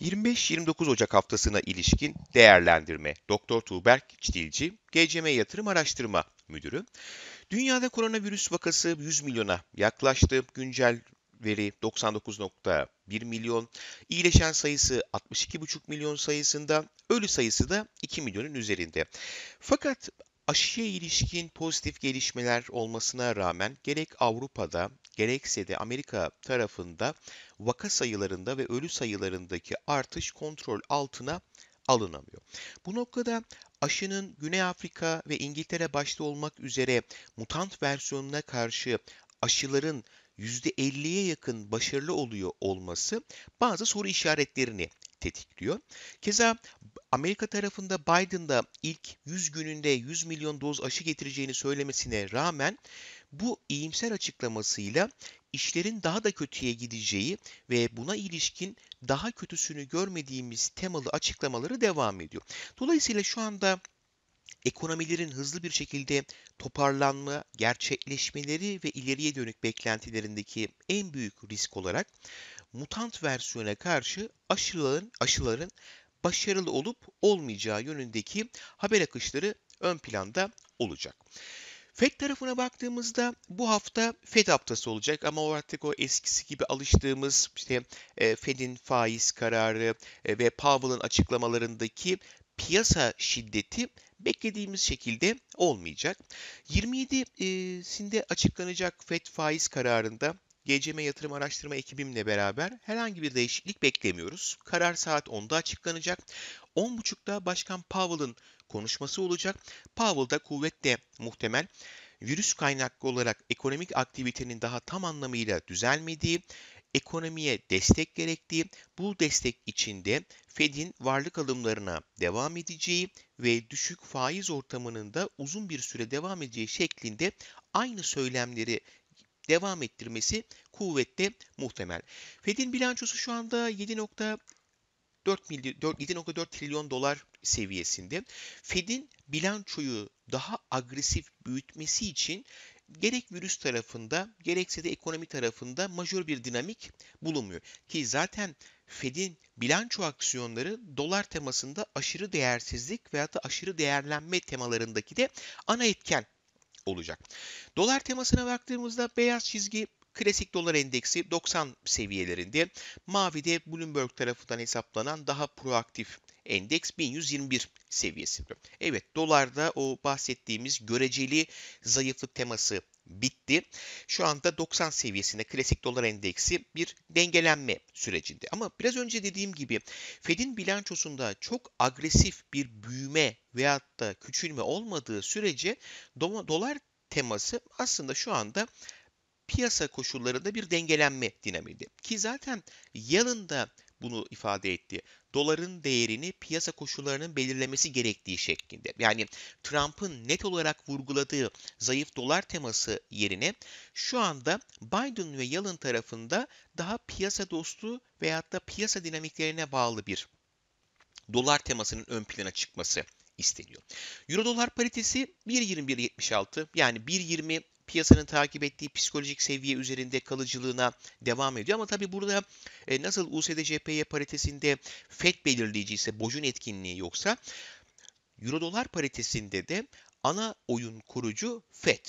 25-29 Ocak haftasına ilişkin değerlendirme. Doktor Tuğberk Çitilci, GCM Yatırım Araştırma Müdürü. Dünyada koronavirüs vakası 100 milyona yaklaştı. Güncel veri 99.1 milyon. İyileşen sayısı 62,5 milyon sayısında. Ölü sayısı da 2 milyonun üzerinde. Fakat Aşıya ilişkin pozitif gelişmeler olmasına rağmen gerek Avrupa'da gerekse de Amerika tarafında vaka sayılarında ve ölü sayılarındaki artış kontrol altına alınamıyor. Bu noktada aşının Güney Afrika ve İngiltere başta olmak üzere mutant versiyonuna karşı aşıların %50'ye yakın başarılı oluyor olması bazı soru işaretlerini tetikliyor. Keza Amerika tarafında Biden'da ilk 100 gününde 100 milyon doz aşı getireceğini söylemesine rağmen bu iyimser açıklamasıyla işlerin daha da kötüye gideceği ve buna ilişkin daha kötüsünü görmediğimiz temalı açıklamaları devam ediyor. Dolayısıyla şu anda ekonomilerin hızlı bir şekilde toparlanma, gerçekleşmeleri ve ileriye dönük beklentilerindeki en büyük risk olarak mutant versiyona karşı aşıların aşıların başarılı olup olmayacağı yönündeki haber akışları ön planda olacak. FED tarafına baktığımızda bu hafta FED haftası olacak ama artık o eskisi gibi alıştığımız işte e, FED'in faiz kararı e, ve Powell'ın açıklamalarındaki piyasa şiddeti beklediğimiz şekilde olmayacak. 27'sinde e, açıklanacak FED faiz kararında GCM Yatırım Araştırma ekibimle beraber herhangi bir değişiklik beklemiyoruz. Karar saat 10'da açıklanacak. 10.30'da Başkan Powell'ın konuşması olacak. Powell da kuvvetle muhtemel virüs kaynaklı olarak ekonomik aktivitenin daha tam anlamıyla düzelmediği, ekonomiye destek gerektiği, bu destek içinde Fed'in varlık alımlarına devam edeceği ve düşük faiz ortamının da uzun bir süre devam edeceği şeklinde aynı söylemleri devam ettirmesi kuvvetle muhtemel. Fed'in bilançosu şu anda 7.4 trilyon dolar seviyesinde. Fed'in bilançoyu daha agresif büyütmesi için gerek virüs tarafında gerekse de ekonomi tarafında majör bir dinamik bulunmuyor. Ki zaten Fed'in bilanço aksiyonları dolar temasında aşırı değersizlik veya da aşırı değerlenme temalarındaki de ana etken olacak. Dolar temasına baktığımızda beyaz çizgi Klasik dolar endeksi 90 seviyelerinde, mavi de Bloomberg tarafından hesaplanan daha proaktif endeks 1121 seviyesi. Evet dolarda o bahsettiğimiz göreceli zayıflık teması bitti. Şu anda 90 seviyesinde klasik dolar endeksi bir dengelenme sürecinde. Ama biraz önce dediğim gibi Fed'in bilançosunda çok agresif bir büyüme veyahut da küçülme olmadığı sürece dolar teması aslında şu anda piyasa koşullarında bir dengelenme dinamidi. Ki zaten yarın da bunu ifade etti. Doların değerini piyasa koşullarının belirlemesi gerektiği şeklinde. Yani Trump'ın net olarak vurguladığı zayıf dolar teması yerine şu anda Biden ve Yalın tarafında daha piyasa dostu veyahut da piyasa dinamiklerine bağlı bir dolar temasının ön plana çıkması isteniyor. Euro dolar paritesi 1.21.76 yani 1.20 piyasanın takip ettiği psikolojik seviye üzerinde kalıcılığına devam ediyor. Ama tabii burada e, nasıl USD-CPY paritesinde FED belirleyici ise bojun etkinliği yoksa Euro-Dolar paritesinde de ana oyun kurucu FED.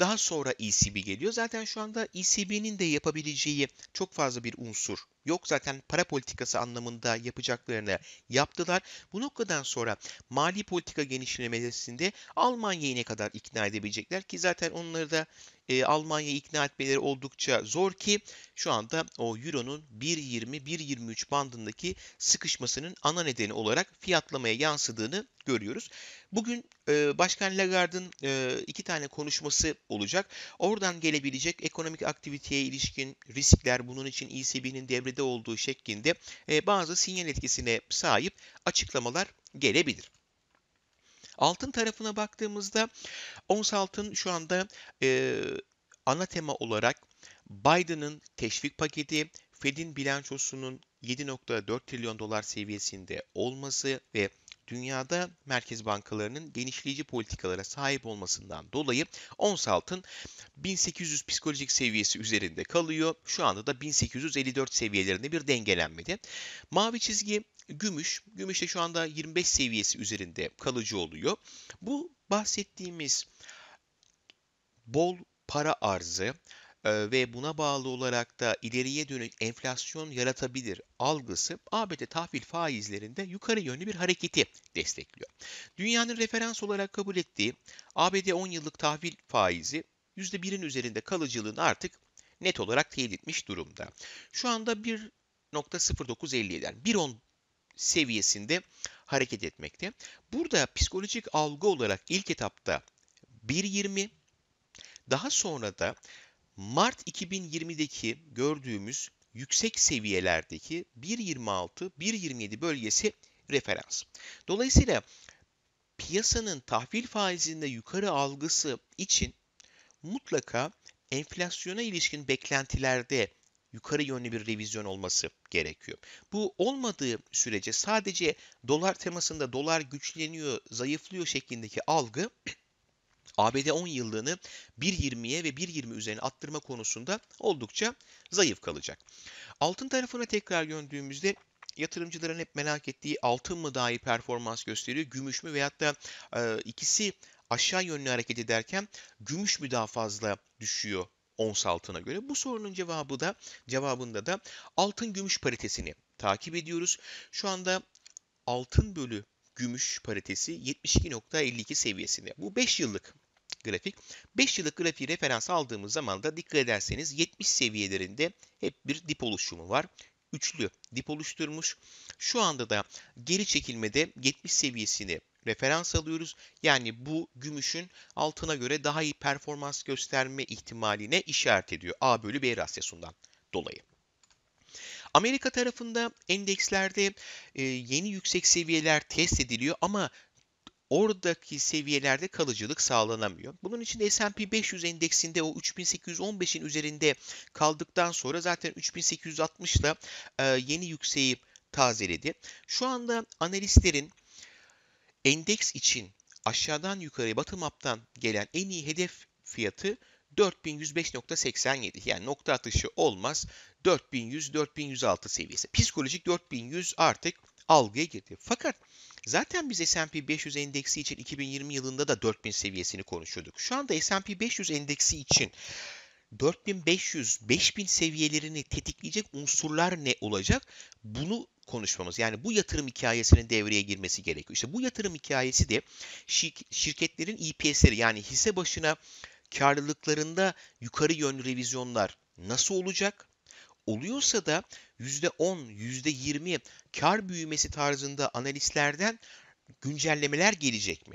Daha sonra ECB geliyor. Zaten şu anda ECB'nin de yapabileceği çok fazla bir unsur yok. Zaten para politikası anlamında yapacaklarını yaptılar. Bu noktadan sonra mali politika genişlemesinde Almanya'yı ne kadar ikna edebilecekler ki zaten onları da e, Almanya'yı ikna etmeleri oldukça zor ki şu anda o Euro'nun 1.20-1.23 bandındaki sıkışmasının ana nedeni olarak fiyatlamaya yansıdığını görüyoruz. Bugün e, Başkan Lagarde'ın e, iki tane konuşması olacak. Oradan gelebilecek ekonomik aktiviteye ilişkin riskler, bunun için ECB'nin devrede etkide olduğu şeklinde e, bazı sinyal etkisine sahip açıklamalar gelebilir. Altın tarafına baktığımızda ons altın şu anda e, ana tema olarak Biden'ın teşvik paketi, Fed'in bilançosunun 7.4 trilyon dolar seviyesinde olması ve dünyada merkez bankalarının genişleyici politikalara sahip olmasından dolayı ons altın 1800 psikolojik seviyesi üzerinde kalıyor. Şu anda da 1854 seviyelerinde bir dengelenmedi. Mavi çizgi gümüş. Gümüş de şu anda 25 seviyesi üzerinde kalıcı oluyor. Bu bahsettiğimiz bol para arzı, ve buna bağlı olarak da ileriye dönük enflasyon yaratabilir algısı ABD tahvil faizlerinde yukarı yönlü bir hareketi destekliyor. Dünyanın referans olarak kabul ettiği ABD 10 yıllık tahvil faizi %1'in üzerinde kalıcılığını artık net olarak teyit etmiş durumda. Şu anda 1.0957'den 1.10 seviyesinde hareket etmekte. Burada psikolojik algı olarak ilk etapta 1.20 daha sonra da Mart 2020'deki gördüğümüz yüksek seviyelerdeki 1.26-1.27 bölgesi referans. Dolayısıyla piyasanın tahvil faizinde yukarı algısı için mutlaka enflasyona ilişkin beklentilerde yukarı yönlü bir revizyon olması gerekiyor. Bu olmadığı sürece sadece dolar temasında dolar güçleniyor, zayıflıyor şeklindeki algı ABD 10 yıllığını 1.20'ye ve 1.20 üzerine attırma konusunda oldukça zayıf kalacak. Altın tarafına tekrar döndüğümüzde yatırımcıların hep merak ettiği altın mı daha iyi performans gösteriyor, gümüş mü veyahut da e, ikisi aşağı yönlü hareket ederken gümüş mü daha fazla düşüyor ons altına göre? Bu sorunun cevabı da cevabında da altın gümüş paritesini takip ediyoruz. Şu anda altın bölü gümüş paritesi 72.52 seviyesinde. Bu 5 yıllık grafik. 5 yıllık grafiği referans aldığımız zaman da dikkat ederseniz 70 seviyelerinde hep bir dip oluşumu var. Üçlü dip oluşturmuş. Şu anda da geri çekilmede 70 seviyesini referans alıyoruz. Yani bu gümüşün altına göre daha iyi performans gösterme ihtimaline işaret ediyor A bölü B rasyosundan dolayı. Amerika tarafında endekslerde e, yeni yüksek seviyeler test ediliyor ama oradaki seviyelerde kalıcılık sağlanamıyor. Bunun için S&P 500 endeksinde o 3815'in üzerinde kaldıktan sonra zaten 3860 ile yeni yükseği tazeledi. Şu anda analistlerin endeks için aşağıdan yukarıya bottom up'tan gelen en iyi hedef fiyatı 4105.87 yani nokta atışı olmaz. 4100-4106 seviyesi. Psikolojik 4100 artık algıya girdi. Fakat zaten biz S&P 500 endeksi için 2020 yılında da 4000 seviyesini konuşuyorduk. Şu anda S&P 500 endeksi için 4500-5000 seviyelerini tetikleyecek unsurlar ne olacak? Bunu konuşmamız. Yani bu yatırım hikayesinin devreye girmesi gerekiyor. İşte bu yatırım hikayesi de şirketlerin EPS'leri yani hisse başına karlılıklarında yukarı yönlü revizyonlar nasıl olacak? Oluyorsa da %10, %20 kar büyümesi tarzında analistlerden güncellemeler gelecek mi?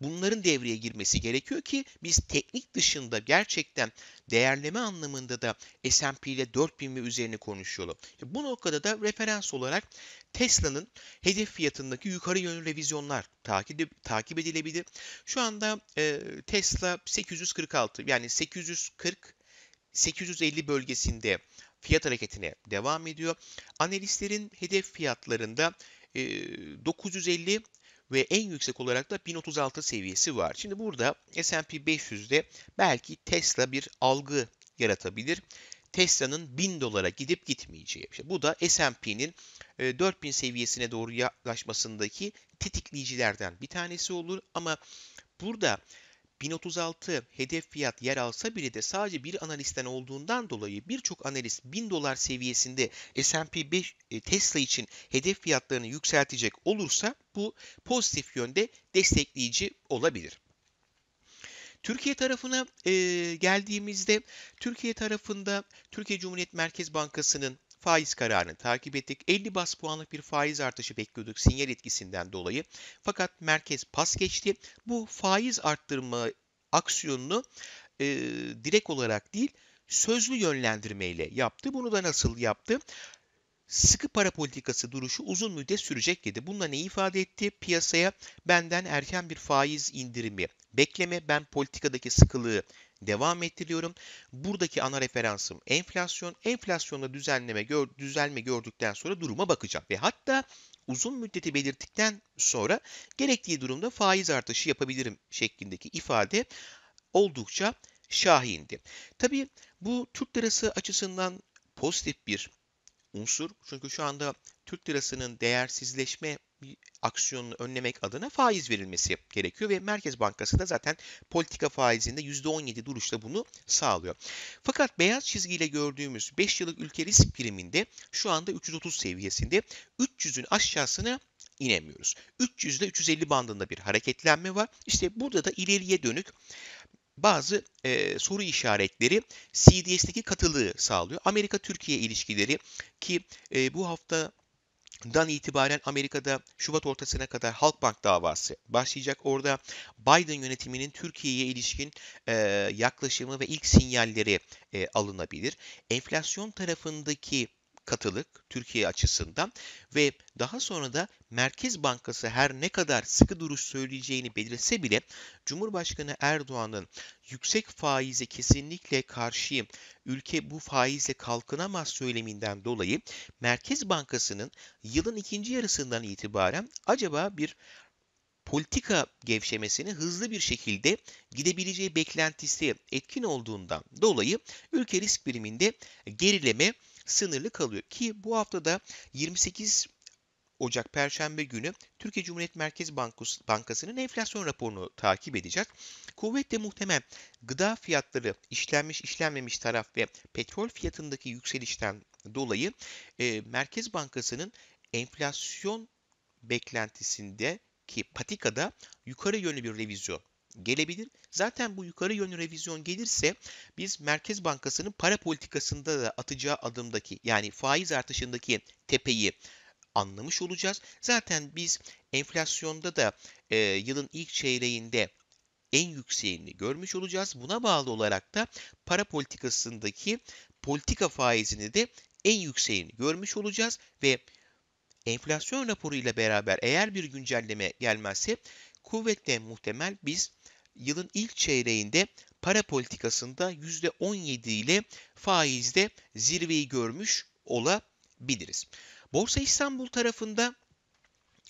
bunların devreye girmesi gerekiyor ki biz teknik dışında gerçekten değerleme anlamında da S&P ile 4000 ve üzerine konuşuyoruz. Bu noktada da referans olarak Tesla'nın hedef fiyatındaki yukarı yönlü revizyonlar takip, takip edilebilir. Şu anda e, Tesla 846 yani 840 850 bölgesinde fiyat hareketine devam ediyor. Analistlerin hedef fiyatlarında 950 e, ve en yüksek olarak da 1036 seviyesi var. Şimdi burada S&P 500'de belki Tesla bir algı yaratabilir. Tesla'nın 1000 dolara gidip gitmeyeceği. İşte bu da S&P'nin 4000 e, seviyesine doğru yaklaşmasındaki tetikleyicilerden bir tanesi olur ama burada 1036 hedef fiyat yer alsa bile de sadece bir analisten olduğundan dolayı birçok analist 1000 dolar seviyesinde S&P 5 e, Tesla için hedef fiyatlarını yükseltecek olursa bu pozitif yönde destekleyici olabilir. Türkiye tarafına e, geldiğimizde Türkiye tarafında Türkiye Cumhuriyet Merkez Bankası'nın faiz kararını takip ettik. 50 bas puanlık bir faiz artışı bekliyorduk sinyal etkisinden dolayı. Fakat merkez pas geçti. Bu faiz arttırma aksiyonunu e, direkt olarak değil sözlü yönlendirmeyle yaptı. Bunu da nasıl yaptı? Sıkı para politikası duruşu uzun müddet sürecek dedi. Bununla ne ifade etti? Piyasaya benden erken bir faiz indirimi bekleme, ben politikadaki sıkılığı devam ettiriyorum. Buradaki ana referansım enflasyon. Enflasyonda düzenleme gör, düzelme gördükten sonra duruma bakacağım ve hatta uzun müddeti belirttikten sonra gerektiği durumda faiz artışı yapabilirim şeklindeki ifade oldukça şahindi. Tabii bu Türk lirası açısından pozitif bir unsur. Çünkü şu anda Türk lirasının değersizleşme aksiyonunu önlemek adına faiz verilmesi gerekiyor ve Merkez Bankası da zaten politika faizinde %17 duruşla bunu sağlıyor. Fakat beyaz çizgiyle gördüğümüz 5 yıllık ülke risk priminde şu anda 330 seviyesinde 300'ün aşağısına inemiyoruz. 300 ile 350 bandında bir hareketlenme var. İşte burada da ileriye dönük bazı e, soru işaretleri CDS'deki katılığı sağlıyor. Amerika-Türkiye ilişkileri ki e, bu hafta dan itibaren Amerika'da Şubat ortasına kadar Halkbank davası başlayacak. Orada Biden yönetiminin Türkiye'ye ilişkin e, yaklaşımı ve ilk sinyalleri e, alınabilir. Enflasyon tarafındaki katılık Türkiye açısından ve daha sonra da Merkez Bankası her ne kadar sıkı duruş söyleyeceğini belirse bile Cumhurbaşkanı Erdoğan'ın yüksek faize kesinlikle karşıyım, ülke bu faizle kalkınamaz söyleminden dolayı Merkez Bankası'nın yılın ikinci yarısından itibaren acaba bir politika gevşemesini hızlı bir şekilde gidebileceği beklentisi etkin olduğundan dolayı ülke risk biriminde gerileme sınırlı kalıyor. Ki bu haftada 28 Ocak Perşembe günü Türkiye Cumhuriyet Merkez Bankası'nın enflasyon raporunu takip edeceğiz. Kuvvetle muhtemel gıda fiyatları işlenmiş işlenmemiş taraf ve petrol fiyatındaki yükselişten dolayı e, Merkez Bankası'nın enflasyon beklentisinde ki patikada yukarı yönlü bir revizyon gelebilir. Zaten bu yukarı yönlü revizyon gelirse biz Merkez Bankası'nın para politikasında da atacağı adımdaki yani faiz artışındaki tepeyi anlamış olacağız. Zaten biz enflasyonda da e, yılın ilk çeyreğinde en yükseğini görmüş olacağız. Buna bağlı olarak da para politikasındaki politika faizini de en yükseğini görmüş olacağız ve enflasyon raporuyla beraber eğer bir güncelleme gelmezse kuvvetle muhtemel biz yılın ilk çeyreğinde para politikasında %17 ile faizde zirveyi görmüş olabiliriz. Borsa İstanbul tarafında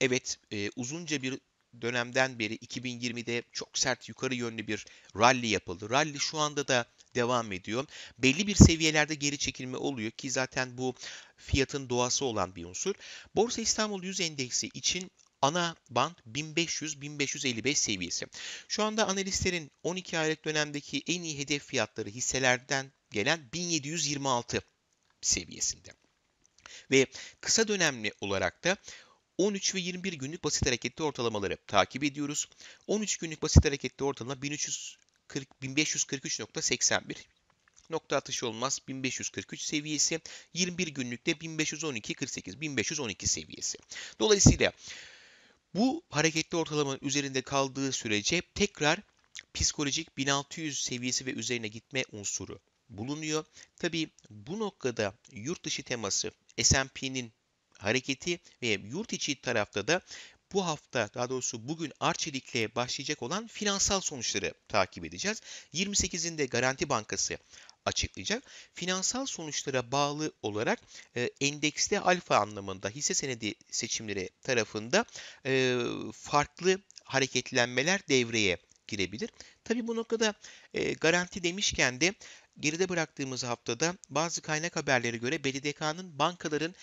evet e, uzunca bir dönemden beri 2020'de çok sert yukarı yönlü bir rally yapıldı. Rally şu anda da devam ediyor. Belli bir seviyelerde geri çekilme oluyor ki zaten bu fiyatın doğası olan bir unsur. Borsa İstanbul 100 endeksi için ana band 1500-1555 seviyesi. Şu anda analistlerin 12 aylık dönemdeki en iyi hedef fiyatları hisselerden gelen 1726 seviyesinde. Ve kısa dönemli olarak da 13 ve 21 günlük basit hareketli ortalamaları takip ediyoruz. 13 günlük basit hareketli ortalama 1340 1543.81 nokta atışı olmaz 1543 seviyesi 21 günlükte 1512 48 1512 seviyesi. Dolayısıyla bu hareketli ortalamanın üzerinde kaldığı sürece tekrar psikolojik 1600 seviyesi ve üzerine gitme unsuru bulunuyor. Tabi bu noktada yurt dışı teması S&P'nin hareketi ve yurt içi tarafta da bu hafta daha doğrusu bugün Arçelik'le başlayacak olan finansal sonuçları takip edeceğiz. 28'inde Garanti Bankası açıklayacak. Finansal sonuçlara bağlı olarak e, endekste alfa anlamında hisse senedi seçimleri tarafında e, farklı hareketlenmeler devreye girebilir. Tabii bu noktada e, garanti demişken de geride bıraktığımız haftada bazı kaynak haberleri göre BDDK'nın bankaların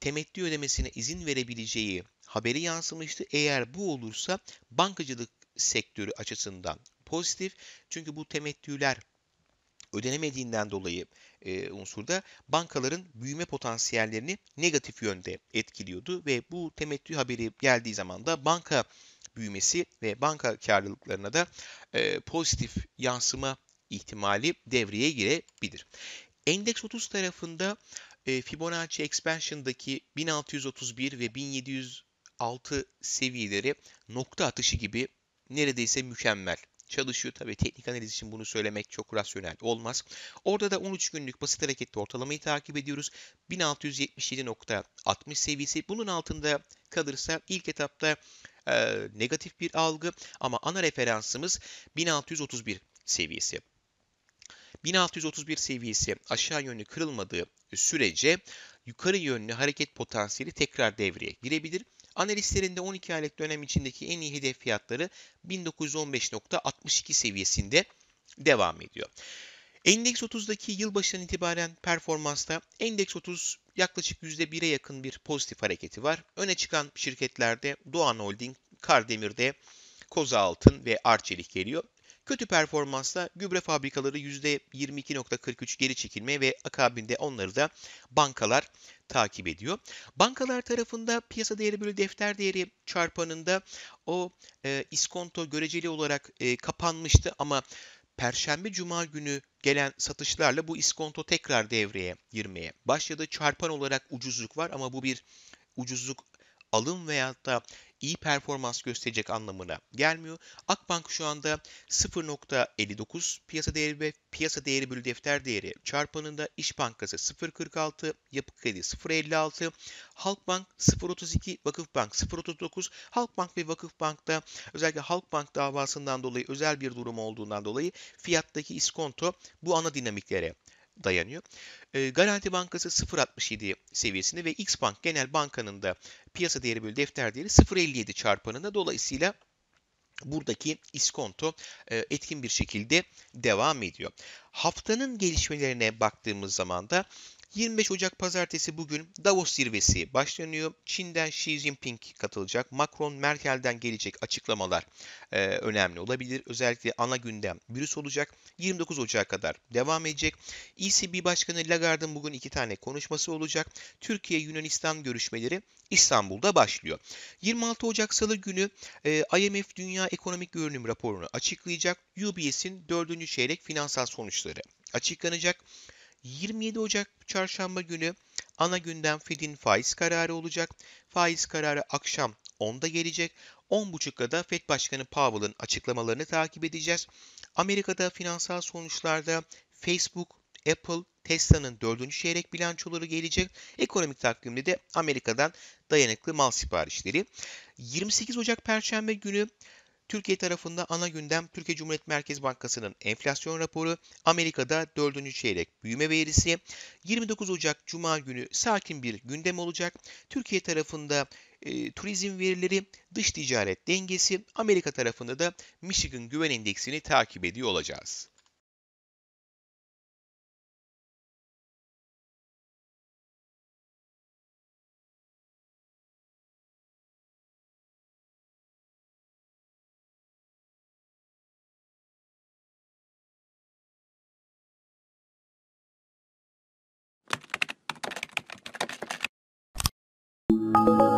temettü ödemesine izin verebileceği haberi yansımıştı. Eğer bu olursa bankacılık sektörü açısından pozitif. Çünkü bu temettüler ödenemediğinden dolayı e, unsurda bankaların büyüme potansiyellerini negatif yönde etkiliyordu ve bu temettü haberi geldiği zaman da banka büyümesi ve banka karlılıklarına da e, pozitif yansıma ihtimali devreye girebilir. Endeks 30 tarafında e, Fibonacci Expansion'daki 1631 ve 1706 seviyeleri nokta atışı gibi neredeyse mükemmel çalışıyor. Tabii teknik analiz için bunu söylemek çok rasyonel olmaz. Orada da 13 günlük basit hareketli ortalamayı takip ediyoruz. 1677.60 seviyesi. Bunun altında kalırsa ilk etapta e, negatif bir algı ama ana referansımız 1631 seviyesi. 1631 seviyesi aşağı yönlü kırılmadığı sürece yukarı yönlü hareket potansiyeli tekrar devreye girebilir. Analistlerin de 12 aylık dönem içindeki en iyi hedef fiyatları 1915.62 seviyesinde devam ediyor. Endeks 30'daki yılbaşından itibaren performansta Endeks 30 yaklaşık %1'e yakın bir pozitif hareketi var. Öne çıkan şirketlerde Doğan Holding, Kardemir'de Koza Altın ve Arçelik geliyor. Kötü performansla gübre fabrikaları %22.43 geri çekilmeye ve akabinde onları da bankalar takip ediyor. Bankalar tarafında piyasa değeri bölü defter değeri çarpanında o e, iskonto göreceli olarak e, kapanmıştı ama Perşembe Cuma günü gelen satışlarla bu iskonto tekrar devreye girmeye başladı. Çarpan olarak ucuzluk var ama bu bir ucuzluk alım veyahut da iyi performans gösterecek anlamına gelmiyor. Akbank şu anda 0.59 piyasa değeri ve piyasa değeri bölü defter değeri çarpanında İş Bankası 0.46, Yapı Kredi 0.56, Halkbank 0.32, Vakıfbank 0.39, Halkbank ve Vakıfbank'ta özellikle Halkbank davasından dolayı özel bir durum olduğundan dolayı fiyattaki iskonto bu ana dinamiklere dayanıyor. Ee, Garanti Bankası 0.67 seviyesinde ve X Bank Genel Banka'nın da piyasa değeri bölü defter değeri 0.57 çarpanında dolayısıyla buradaki iskonto e, etkin bir şekilde devam ediyor. Haftanın gelişmelerine baktığımız zaman da 25 Ocak pazartesi bugün Davos zirvesi başlanıyor. Çin'den Xi Jinping katılacak. Macron, Merkel'den gelecek açıklamalar e, önemli olabilir. Özellikle ana gündem virüs olacak. 29 Ocak'a kadar devam edecek. ECB Başkanı Lagarde'ın bugün iki tane konuşması olacak. Türkiye-Yunanistan görüşmeleri İstanbul'da başlıyor. 26 Ocak Salı günü e, IMF Dünya Ekonomik Görünüm raporunu açıklayacak. UBS'in 4. çeyrek finansal sonuçları açıklanacak. 27 Ocak çarşamba günü ana gündem Fed'in faiz kararı olacak. Faiz kararı akşam 10'da gelecek. 10.30'da da Fed Başkanı Powell'ın açıklamalarını takip edeceğiz. Amerika'da finansal sonuçlarda Facebook, Apple, Tesla'nın 4. çeyrek bilançoları gelecek. Ekonomik takvimde de Amerika'dan dayanıklı mal siparişleri. 28 Ocak Perşembe günü Türkiye tarafında ana gündem Türkiye Cumhuriyet Merkez Bankası'nın enflasyon raporu, Amerika'da 4. çeyrek büyüme verisi, 29 Ocak Cuma günü sakin bir gündem olacak. Türkiye tarafında e, turizm verileri, dış ticaret dengesi, Amerika tarafında da Michigan Güven Endeksini takip ediyor olacağız. Música